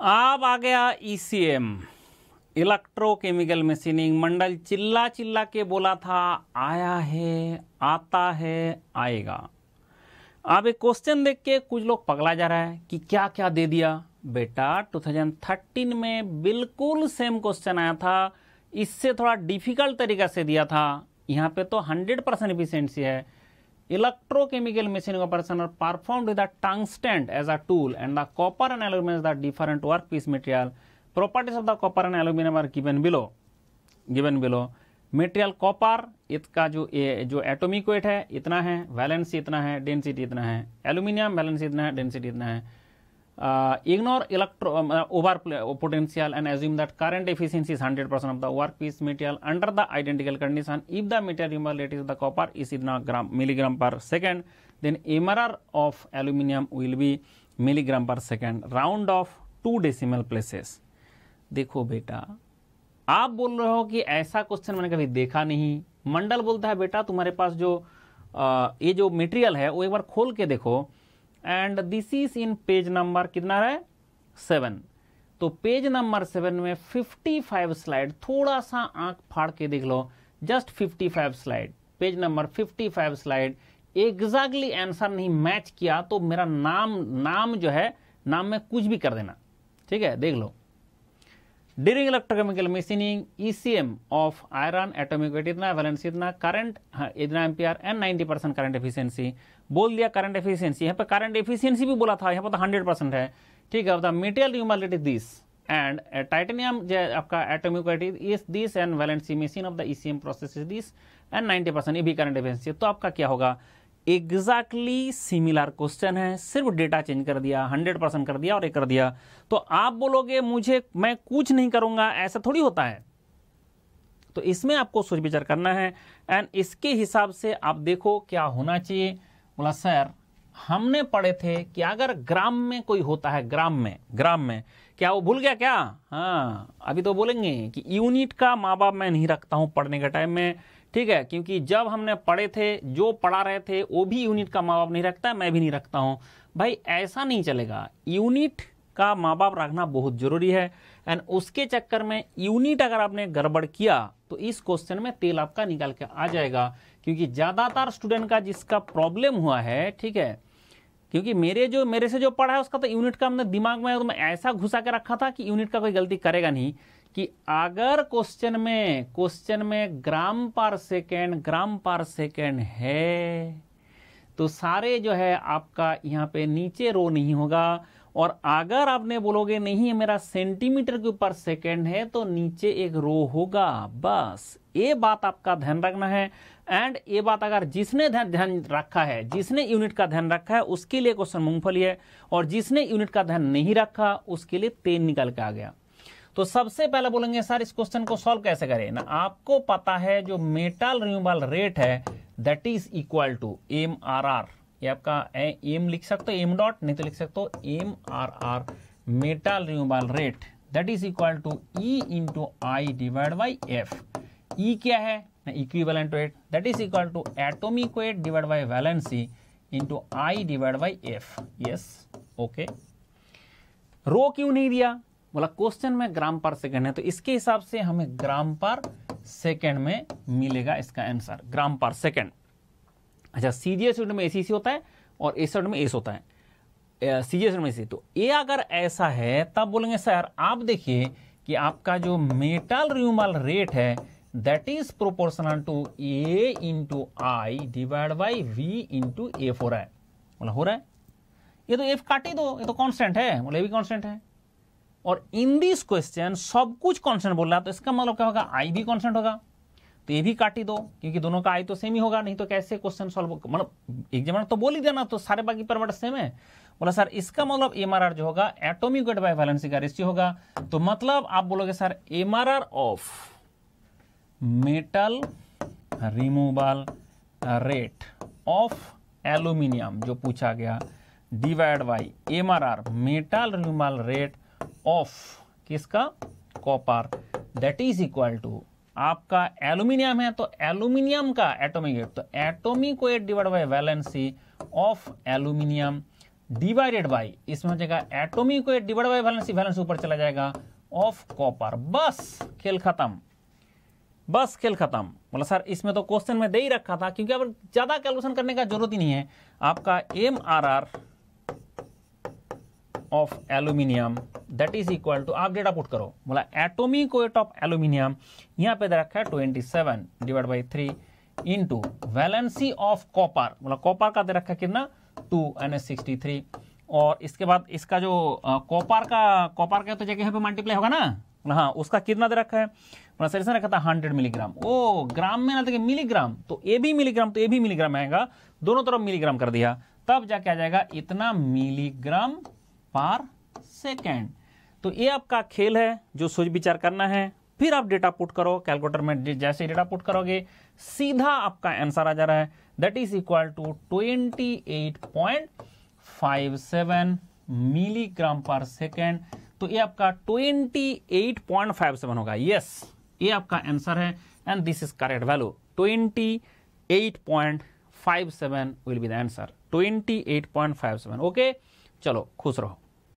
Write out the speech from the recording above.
अब आ गया ECM electrochemical machining मंडल चिल्ला चिल्ला के बोला था आया है आता है आएगा अब एक क्वेश्चन देख के कुछ लोग पगला जा रहा है कि क्या क्या दे दिया बेटा 2013 में बिल्कुल सेम क्वेश्चन आया था इससे थोड़ा डिफिकल्ट तरीका से दिया था यहाँ पे तो 100 परसेंट इफिशेंसी है Electrochemical machining operation are performed with the tungsten as a tool and the copper and aluminum is the different workpiece material. Properties of the copper and aluminum are given below. Given below. Material copper इसका जो ए, जो atomic weight है इतना है valency इतना है density इतना है एल्यूमिनियम वैलेंसी इतना है डेंसिटी इतना है Uh, ignore electro uh, over potential and assume that current efficiency is 100% percent of the workpiece material under the identical condition if the material number rate is the copper is in a gram milligram per second then MRR of aluminium will be milligram per second round of two decimal places देखो बेटा आप बोल रहे हो कि ऐसा question मैंने कभी देखा नहीं मंडल बोलता है बेटा तुम्हारे पास जो आ, ये जो मटेरियल है वो एक बार खोल के देखो and this is in page number कितना है सेवन तो पेज नंबर सेवन में 55 स्लाइड थोड़ा सा आंख फाड़ के देख लो just 55 slide page number 55 slide exactly answer नहीं मैच किया तो मेरा नाम नाम जो है नाम में कुछ भी कर देना ठीक है देख लो during electrochemical machining ECM of iron atomic weight इतना वैलेंस इतना करंट हाँ, इतना ampere and 90 percent current efficiency बोल दिया करंट एफिशिएंसी यहाँ पे करंट एफिशिएंसी भी बोला था यहाँ पर तो हंड्रेड परसेंट है ठीक है द मेटेरियल यूमालिट इज दिस एंड टाइटेनियम जो आपका atomic weight is this and valency machine of the ECM process is this and 90 percent ये भी करंट एफिशियंसी तो आपका क्या होगा एग्जैक्टली सिमिलर क्वेश्चन है सिर्फ डेटा चेंज कर दिया हंड्रेड परसेंट कर दिया और एक कर दिया तो आप बोलोगे मुझे मैं कुछ नहीं करूंगा ऐसा थोड़ी होता है तो इसमें आपको सोच विचार करना है एंड इसके हिसाब से आप देखो क्या होना चाहिए बोला सर हमने पढ़े थे कि अगर ग्राम में कोई होता है ग्राम में ग्राम में क्या वो भूल गया क्या हाँ अभी तो बोलेंगे कि यूनिट का माँ बाप मैं नहीं रखता हूँ पढ़ने के टाइम में ठीक है क्योंकि जब हमने पढ़े थे जो पढ़ा रहे थे वो भी यूनिट का माँ बाप नहीं रखता मैं भी नहीं रखता हूँ भाई ऐसा नहीं चलेगा यूनिट का माँ बाप रखना बहुत जरूरी है एंड उसके चक्कर में यूनिट अगर आपने गड़बड़ किया तो इस क्वेश्चन में तेल आपका निकाल के आ जाएगा क्योंकि ज़्यादातर स्टूडेंट का जिसका प्रॉब्लम हुआ है ठीक है क्योंकि मेरे जो मेरे से जो पढ़ा है उसका तो यूनिट का हमने दिमाग में तो ऐसा घुसा के रखा था कि यूनिट का कोई गलती करेगा नहीं कि अगर क्वेश्चन में क्वेश्चन में ग्राम पर सेकेंड ग्राम पर सेकेंड है तो सारे जो है आपका यहाँ पे नीचे रो नहीं होगा और अगर आपने बोलोगे नहीं मेरा सेंटीमीटर के ऊपर सेकेंड है तो नीचे एक रो होगा बस ये बात आपका ध्यान रखना है एंड ये बात अगर जिसने ध्यान रखा है जिसने यूनिट का ध्यान रखा है उसके लिए क्वेश्चन मूंगफली है और जिसने यूनिट का ध्यान नहीं रखा उसके लिए तेन निकल के आ गया तो सबसे पहले बोलेंगे सर इस क्वेश्चन को सॉल्व कैसे करें ना आपको पता है जो मेटल रिन्यूबल रेट है that is equal to M R R ये आपका एम लिख सकते हो एम डॉट नहीं तो लिख सकते हो M R R metal removal rate that is equal to E into I divide by F E क्या है equivalent weight that is equal to atomic weight divide by valency into I divide by F yes okay रो क्यों नहीं दिया बोला question में ग्राम पर second है तो इसके हिसाब से हमें ग्राम पर सेकेंड में मिलेगा इसका आंसर ग्राम पर सेकेंड अच्छा सीजीएस यूनिट में ए सी सी होता है और एस यूनिट में एस होता है सीजीएस जी में सी तो ए अगर ऐसा है तब बोलेंगे सर आप देखिए कि आपका जो मेटल रिमूवल रेट है that is proportional to A into I divide by V into F हो रहा है बोला हो रहा है ये तो एफ काटी दो ये तो कॉन्स्टेंट है बोले भी कॉन्स्टेंट है और इन दिस क्वेश्चन सब कुछ कॉन्स्टेंट बोल रहा है तो इसका मतलब क्या होगा आई भी कॉन्स्टेंट होगा तो ये भी काट ही दो क्योंकि दोनों का आई तो सेम ही होगा नहीं तो कैसे क्वेश्चन सॉल्व मतलब एग्जामिनर तो बोल ही देना तो सारे बाकी परमाट सेम है बोला सर इसका मतलब एमआरआर जो होगा एटोमिक वेट बाय वैलेंसी का रेशियो होगा तो मतलब आप बोलोगे sir MRR of metal removal rate of aluminium जो पूछा गया divide by MRR metal removal rate of किसका copper that is equal to आपका एल्यूमिनियम है तो एल्यूमिनियम का एटोमिक वेट तो atomic weight divide by valency of aluminium divided by इसमें हो जाएगा atomic weight divide by valency valency ऊपर चला जाएगा ऑफ कॉपर बस खेल खत्म बस खेल खत्म बोला सर इसमें तो क्वेश्चन में दे ही रखा था क्योंकि अब ज्यादा कैलकुलेशन करने का जरूरत ही नहीं है आपका M R R of aluminium that is equal to आप डेटा पुट करो बोला एटोमिक वेट ऑफ एल्यूमिनियम यहाँ पे दे रखा है twenty seven divide by three into valency of copper बोला कॉपर का दे रखा है कितना two N S sixty three और इसके बाद इसका जो कॉपर का कॉपर का तो जगह यहाँ पे मल्टीप्लाई होगा ना हाँ उसका कितना दे रखा है बोला सर रखा था हंड्रेड मिलीग्राम ओ ग्राम में ना देखिए मिलीग्राम तो ए भी मिलीग्राम तो ए भी मिलीग्राम आएगा दोनों तरफ मिलीग्राम कर दिया तब जाके आ जाएगा इतना मिलीग्राम पर सेकेंड तो ये आपका खेल है जो सोच विचार करना है फिर आप डेटा पुट करो कैलकुलेटर में जैसे डेटा पुट करोगे सीधा आपका आंसर आ जा रहा है that is equal to twenty eight point five seven milligram per second तो ये आपका twenty eight point five seven होगा यस ये आपका आंसर है and this is correct value twenty eight point five seven will be the answer twenty eight point five seven okay चलो खुश रहो